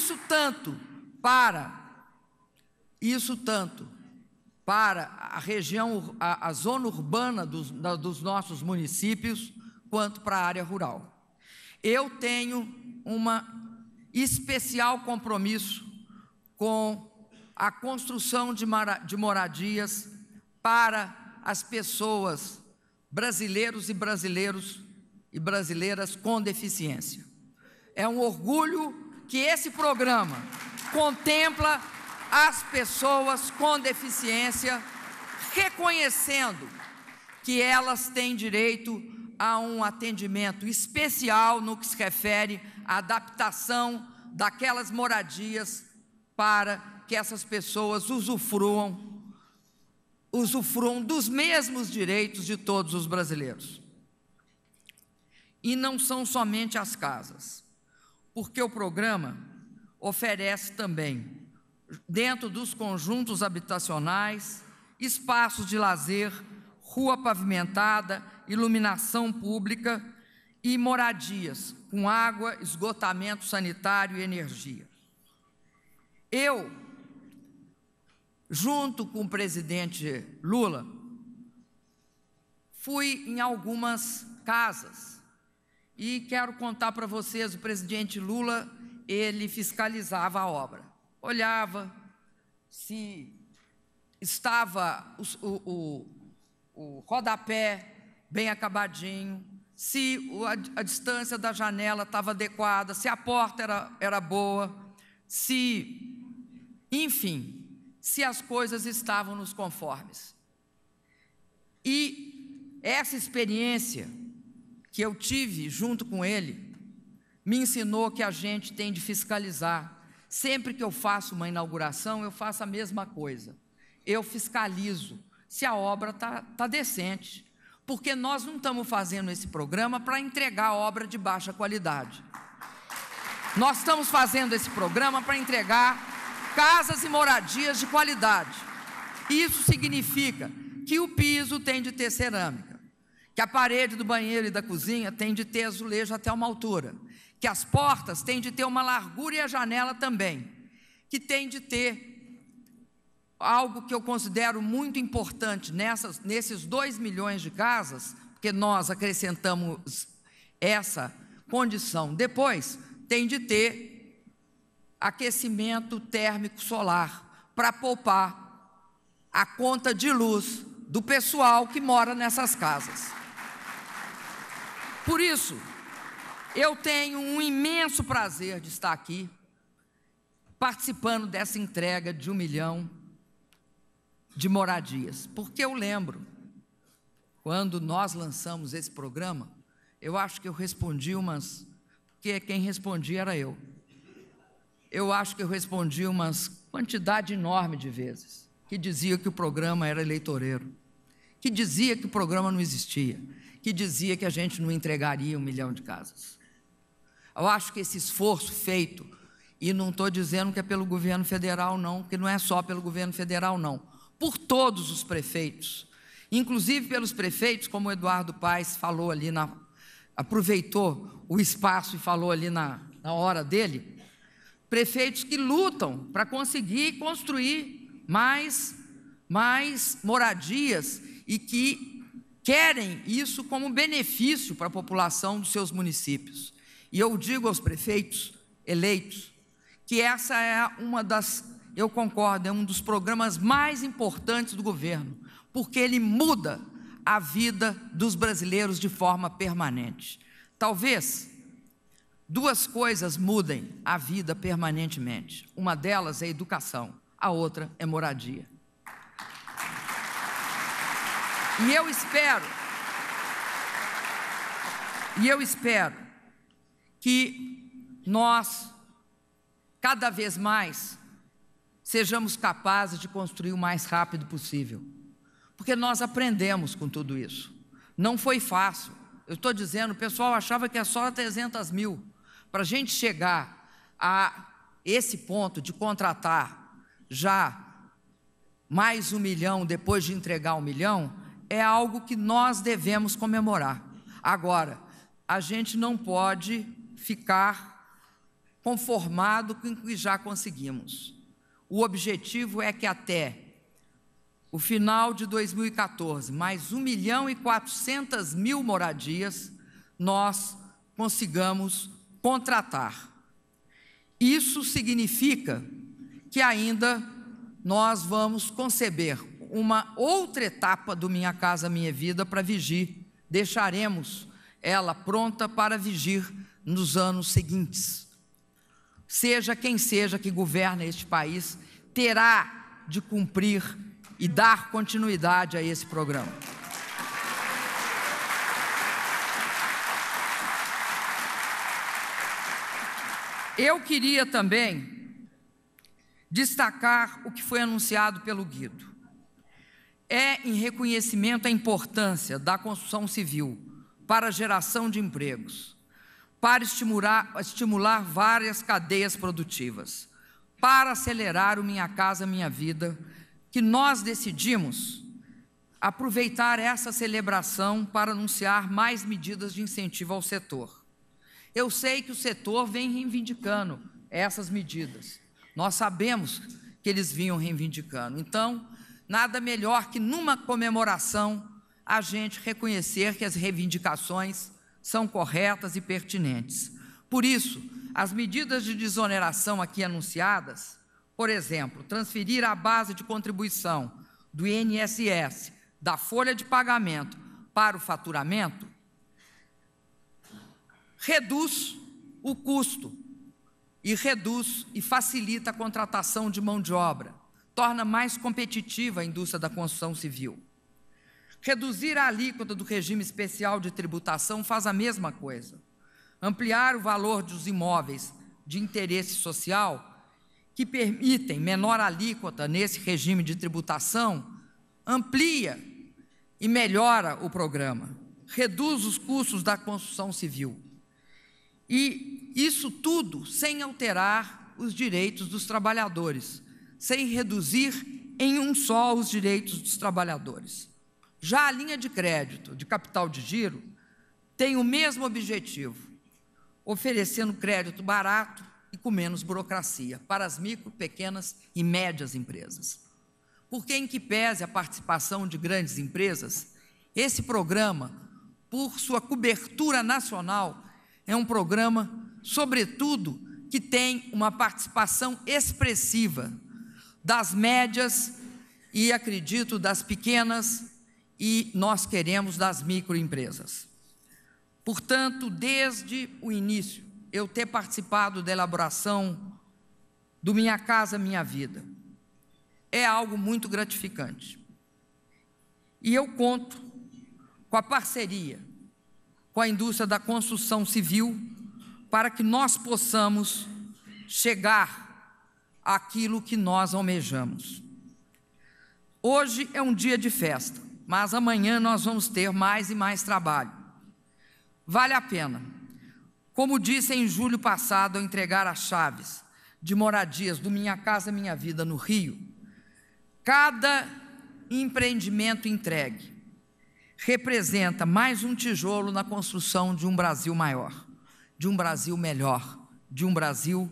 isso tanto para, isso tanto para a região, a, a zona urbana dos, da, dos nossos municípios, quanto para a área rural. Eu tenho uma especial compromisso com a construção de, de moradias para as pessoas brasileiros e brasileiros e brasileiras com deficiência. É um orgulho que esse programa contempla as pessoas com deficiência, reconhecendo que elas têm direito a um atendimento especial no que se refere à adaptação daquelas moradias para que essas pessoas usufruam usufruam dos mesmos direitos de todos os brasileiros. E não são somente as casas porque o programa oferece também, dentro dos conjuntos habitacionais, espaços de lazer, rua pavimentada, iluminação pública e moradias com água, esgotamento sanitário e energia. Eu, junto com o presidente Lula, fui em algumas casas e quero contar para vocês, o presidente Lula, ele fiscalizava a obra. Olhava se estava o, o, o, o rodapé bem acabadinho, se a, a distância da janela estava adequada, se a porta era, era boa, se, enfim, se as coisas estavam nos conformes. E essa experiência que eu tive junto com ele me ensinou que a gente tem de fiscalizar. Sempre que eu faço uma inauguração, eu faço a mesma coisa. Eu fiscalizo se a obra está tá decente. Porque nós não estamos fazendo esse programa para entregar obra de baixa qualidade. Nós estamos fazendo esse programa para entregar casas e moradias de qualidade. Isso significa que o piso tem de ter cerâmica que a parede do banheiro e da cozinha tem de ter azulejo até uma altura, que as portas têm de ter uma largura e a janela também, que tem de ter algo que eu considero muito importante nessas, nesses dois milhões de casas, porque nós acrescentamos essa condição depois, tem de ter aquecimento térmico solar para poupar a conta de luz do pessoal que mora nessas casas. Por isso, eu tenho um imenso prazer de estar aqui, participando dessa entrega de um milhão de moradias, porque eu lembro, quando nós lançamos esse programa, eu acho que eu respondi umas, porque quem respondia era eu. Eu acho que eu respondi umas quantidade enorme de vezes que dizia que o programa era eleitoreiro que dizia que o programa não existia, que dizia que a gente não entregaria um milhão de casas. Eu acho que esse esforço feito, e não estou dizendo que é pelo governo federal, não, que não é só pelo governo federal, não, por todos os prefeitos, inclusive pelos prefeitos, como o Eduardo Paes falou ali, na, aproveitou o espaço e falou ali na, na hora dele, prefeitos que lutam para conseguir construir mais mais moradias e que querem isso como benefício para a população dos seus municípios. E eu digo aos prefeitos eleitos que essa é uma das, eu concordo, é um dos programas mais importantes do governo, porque ele muda a vida dos brasileiros de forma permanente. Talvez duas coisas mudem a vida permanentemente. Uma delas é educação, a outra é moradia. E eu espero, e eu espero que nós, cada vez mais, sejamos capazes de construir o mais rápido possível, porque nós aprendemos com tudo isso. Não foi fácil. Eu estou dizendo, o pessoal achava que é só 300 mil. Para a gente chegar a esse ponto de contratar já mais um milhão depois de entregar um milhão, é algo que nós devemos comemorar. Agora, a gente não pode ficar conformado com o que já conseguimos. O objetivo é que até o final de 2014, mais 1 milhão e 400 mil moradias nós consigamos contratar. Isso significa que ainda nós vamos conceber uma outra etapa do Minha Casa Minha Vida para vigir. Deixaremos ela pronta para vigir nos anos seguintes. Seja quem seja que governa este país, terá de cumprir e dar continuidade a esse programa. Eu queria também destacar o que foi anunciado pelo Guido é em reconhecimento à importância da construção civil para a geração de empregos, para estimular, estimular várias cadeias produtivas, para acelerar o Minha Casa Minha Vida, que nós decidimos aproveitar essa celebração para anunciar mais medidas de incentivo ao setor. Eu sei que o setor vem reivindicando essas medidas. Nós sabemos que eles vinham reivindicando. Então, nada melhor que numa comemoração a gente reconhecer que as reivindicações são corretas e pertinentes. Por isso, as medidas de desoneração aqui anunciadas, por exemplo, transferir a base de contribuição do INSS da folha de pagamento para o faturamento, reduz o custo e reduz e facilita a contratação de mão de obra torna mais competitiva a indústria da construção civil. Reduzir a alíquota do regime especial de tributação faz a mesma coisa. Ampliar o valor dos imóveis de interesse social que permitem menor alíquota nesse regime de tributação amplia e melhora o programa, reduz os custos da construção civil. E isso tudo sem alterar os direitos dos trabalhadores, sem reduzir em um só os direitos dos trabalhadores. Já a linha de crédito de capital de giro tem o mesmo objetivo, oferecendo crédito barato e com menos burocracia para as micro, pequenas e médias empresas. Porque, em que pese a participação de grandes empresas, esse programa, por sua cobertura nacional, é um programa, sobretudo, que tem uma participação expressiva das médias e, acredito, das pequenas e nós queremos das microempresas. Portanto, desde o início, eu ter participado da elaboração do Minha Casa Minha Vida é algo muito gratificante. E eu conto com a parceria com a indústria da construção civil para que nós possamos chegar aquilo que nós almejamos. Hoje é um dia de festa, mas amanhã nós vamos ter mais e mais trabalho. Vale a pena. Como disse em julho passado, ao entregar as chaves de moradias do Minha Casa Minha Vida no Rio, cada empreendimento entregue representa mais um tijolo na construção de um Brasil maior, de um Brasil melhor, de um Brasil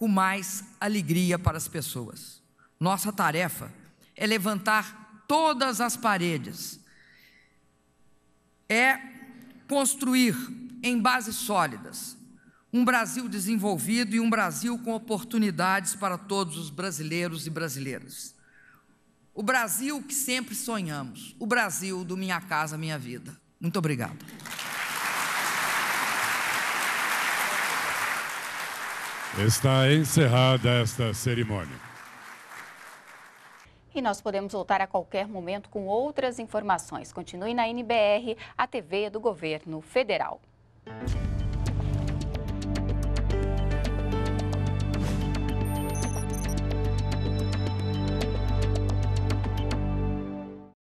com mais alegria para as pessoas. Nossa tarefa é levantar todas as paredes, é construir em bases sólidas um Brasil desenvolvido e um Brasil com oportunidades para todos os brasileiros e brasileiras. O Brasil que sempre sonhamos, o Brasil do Minha Casa Minha Vida. Muito obrigado. Está encerrada esta cerimônia. E nós podemos voltar a qualquer momento com outras informações. Continue na NBR, a TV do Governo Federal.